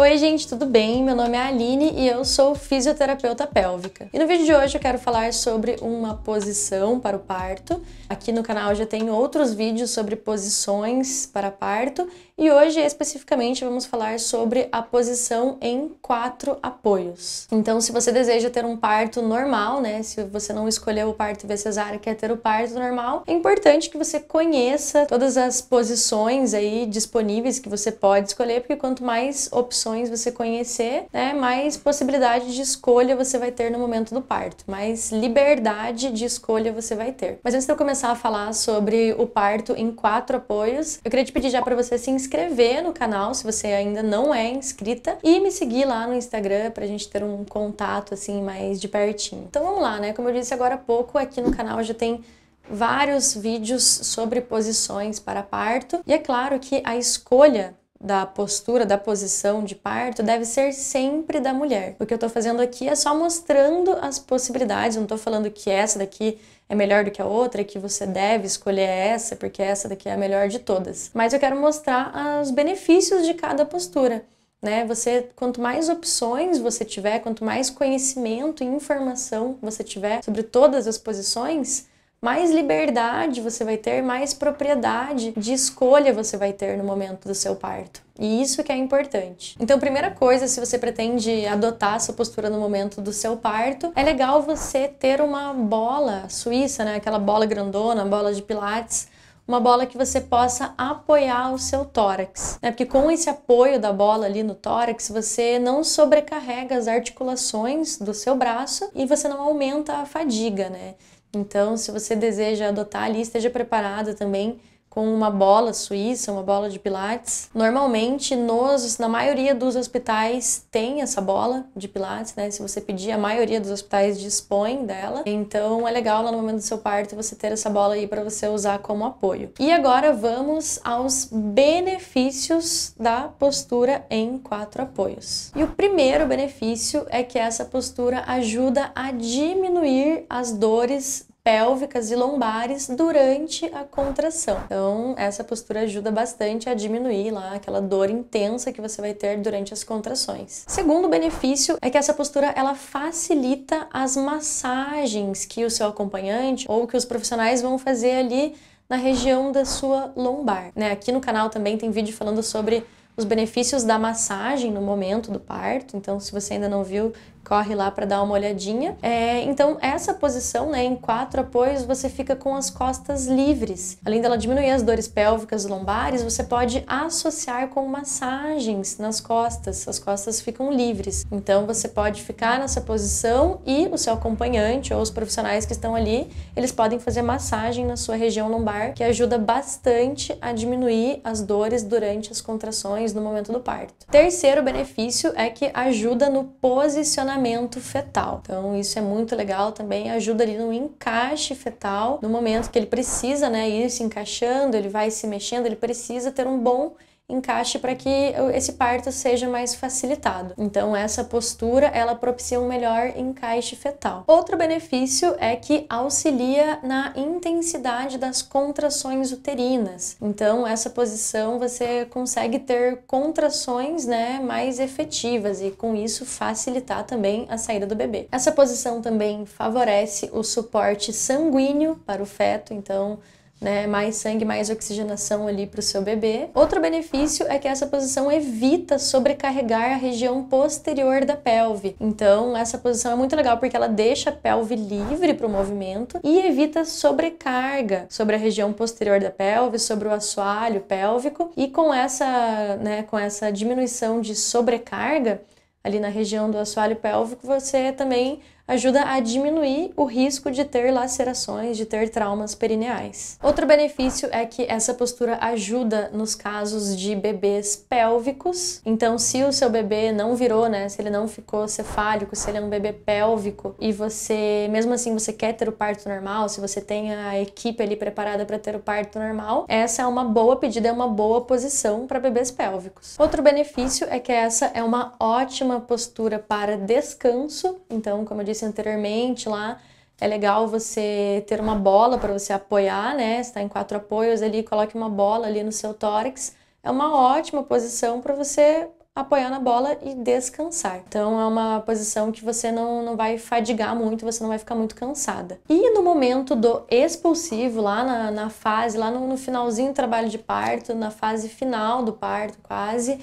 Oi, gente, tudo bem? Meu nome é Aline e eu sou fisioterapeuta pélvica. E no vídeo de hoje eu quero falar sobre uma posição para o parto. Aqui no canal já tem outros vídeos sobre posições para parto e hoje, especificamente, vamos falar sobre a posição em quatro apoios. Então, se você deseja ter um parto normal, né? Se você não escolheu o parto V cesárea quer ter o parto normal, é importante que você conheça todas as posições aí disponíveis que você pode escolher, porque quanto mais opções você conhecer, né, mais possibilidade de escolha você vai ter no momento do parto, mais liberdade de escolha você vai ter. Mas antes de eu começar a falar sobre o parto em quatro apoios, eu queria te pedir já para você se inscrever inscrever no canal se você ainda não é inscrita e me seguir lá no Instagram pra gente ter um contato assim mais de pertinho. Então vamos lá, né? Como eu disse agora há pouco, aqui no canal já tem vários vídeos sobre posições para parto e é claro que a escolha da postura, da posição de parto deve ser sempre da mulher. O que eu tô fazendo aqui é só mostrando as possibilidades, não tô falando que essa daqui é melhor do que a outra, que você deve escolher essa, porque essa daqui é a melhor de todas. Mas eu quero mostrar os benefícios de cada postura. Né? Você, quanto mais opções você tiver, quanto mais conhecimento e informação você tiver sobre todas as posições, mais liberdade você vai ter, mais propriedade de escolha você vai ter no momento do seu parto. E isso que é importante. Então, primeira coisa, se você pretende adotar essa postura no momento do seu parto, é legal você ter uma bola suíça, né? Aquela bola grandona, bola de pilates, uma bola que você possa apoiar o seu tórax, né? Porque com esse apoio da bola ali no tórax, você não sobrecarrega as articulações do seu braço e você não aumenta a fadiga, né? Então, se você deseja adotar ali, esteja preparada também com uma bola suíça, uma bola de pilates. Normalmente, nos, na maioria dos hospitais tem essa bola de pilates, né? Se você pedir, a maioria dos hospitais dispõe dela. Então, é legal lá no momento do seu parto você ter essa bola aí para você usar como apoio. E agora vamos aos benefícios da postura em quatro apoios. E o primeiro benefício é que essa postura ajuda a diminuir as dores pélvicas e lombares durante a contração. Então, essa postura ajuda bastante a diminuir lá aquela dor intensa que você vai ter durante as contrações. Segundo benefício é que essa postura ela facilita as massagens que o seu acompanhante ou que os profissionais vão fazer ali na região da sua lombar, né? Aqui no canal também tem vídeo falando sobre os benefícios da massagem no momento do parto. Então, se você ainda não viu, corre lá para dar uma olhadinha. É, então, essa posição, né, em quatro apoios, você fica com as costas livres. Além dela diminuir as dores pélvicas lombares, você pode associar com massagens nas costas. As costas ficam livres. Então, você pode ficar nessa posição e o seu acompanhante ou os profissionais que estão ali, eles podem fazer massagem na sua região lombar, que ajuda bastante a diminuir as dores durante as contrações no momento do parto. Terceiro benefício é que ajuda no posicionamento alinhamento fetal. Então, isso é muito legal também, ajuda ali no encaixe fetal, no momento que ele precisa, né, ir se encaixando, ele vai se mexendo, ele precisa ter um bom encaixe para que esse parto seja mais facilitado. Então essa postura ela propicia um melhor encaixe fetal. Outro benefício é que auxilia na intensidade das contrações uterinas. Então essa posição você consegue ter contrações, né, mais efetivas e com isso facilitar também a saída do bebê. Essa posição também favorece o suporte sanguíneo para o feto, então né? Mais sangue, mais oxigenação ali para o seu bebê. Outro benefício é que essa posição evita sobrecarregar a região posterior da pelve. Então, essa posição é muito legal porque ela deixa a pelve livre para o movimento e evita sobrecarga sobre a região posterior da pelve, sobre o assoalho pélvico. E com essa, né, com essa diminuição de sobrecarga ali na região do assoalho pélvico, você também ajuda a diminuir o risco de ter lacerações, de ter traumas perineais. Outro benefício é que essa postura ajuda nos casos de bebês pélvicos. Então, se o seu bebê não virou, né, se ele não ficou cefálico, se ele é um bebê pélvico e você, mesmo assim, você quer ter o parto normal, se você tem a equipe ali preparada para ter o parto normal, essa é uma boa pedida, é uma boa posição para bebês pélvicos. Outro benefício é que essa é uma ótima postura para descanso. Então, como eu disse disse anteriormente lá, é legal você ter uma bola para você apoiar, né? Está em quatro apoios ali, coloque uma bola ali no seu tórax. É uma ótima posição para você apoiar na bola e descansar. Então é uma posição que você não, não vai fadigar muito, você não vai ficar muito cansada. E no momento do expulsivo, lá na, na fase, lá no, no finalzinho do trabalho de parto, na fase final do parto quase,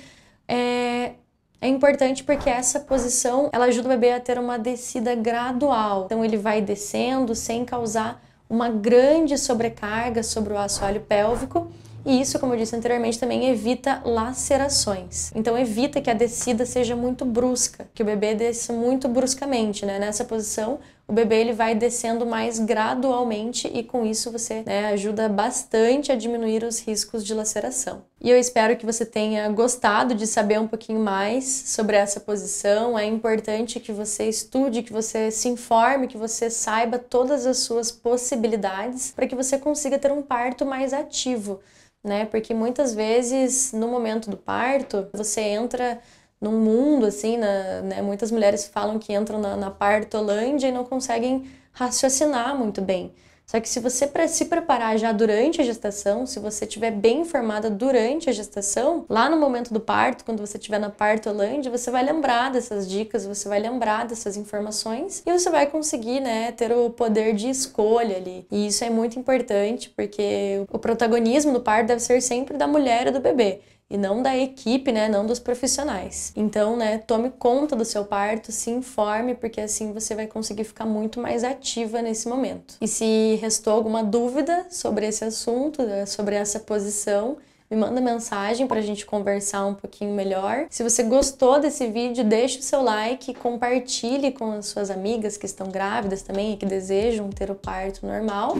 é, é importante porque essa posição ela ajuda o bebê a ter uma descida gradual. Então ele vai descendo sem causar uma grande sobrecarga sobre o assoalho pélvico. E isso, como eu disse anteriormente, também evita lacerações. Então evita que a descida seja muito brusca, que o bebê desça muito bruscamente, né? Nessa posição, o bebê ele vai descendo mais gradualmente e com isso você né, ajuda bastante a diminuir os riscos de laceração. E eu espero que você tenha gostado de saber um pouquinho mais sobre essa posição. É importante que você estude, que você se informe, que você saiba todas as suas possibilidades para que você consiga ter um parto mais ativo, né? Porque muitas vezes no momento do parto você entra num mundo assim, na, né, né? Muitas mulheres falam que entram na, na partolândia e não conseguem raciocinar muito bem. Só que se você se preparar já durante a gestação, se você estiver bem informada durante a gestação, lá no momento do parto, quando você estiver na partolândia, você vai lembrar dessas dicas, você vai lembrar dessas informações e você vai conseguir, né, ter o poder de escolha ali. E isso é muito importante porque o protagonismo do parto deve ser sempre da mulher e do bebê e não da equipe, né, não dos profissionais. Então, né, tome conta do seu parto, se informe, porque assim você vai conseguir ficar muito mais ativa nesse momento. E se restou alguma dúvida sobre esse assunto, né, sobre essa posição, me manda mensagem para a gente conversar um pouquinho melhor. Se você gostou desse vídeo, deixe o seu like, compartilhe com as suas amigas que estão grávidas também e que desejam ter o parto normal.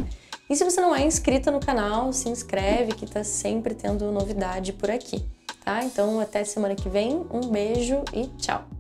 E se você não é inscrita no canal, se inscreve que tá sempre tendo novidade por aqui, tá? Então até semana que vem, um beijo e tchau!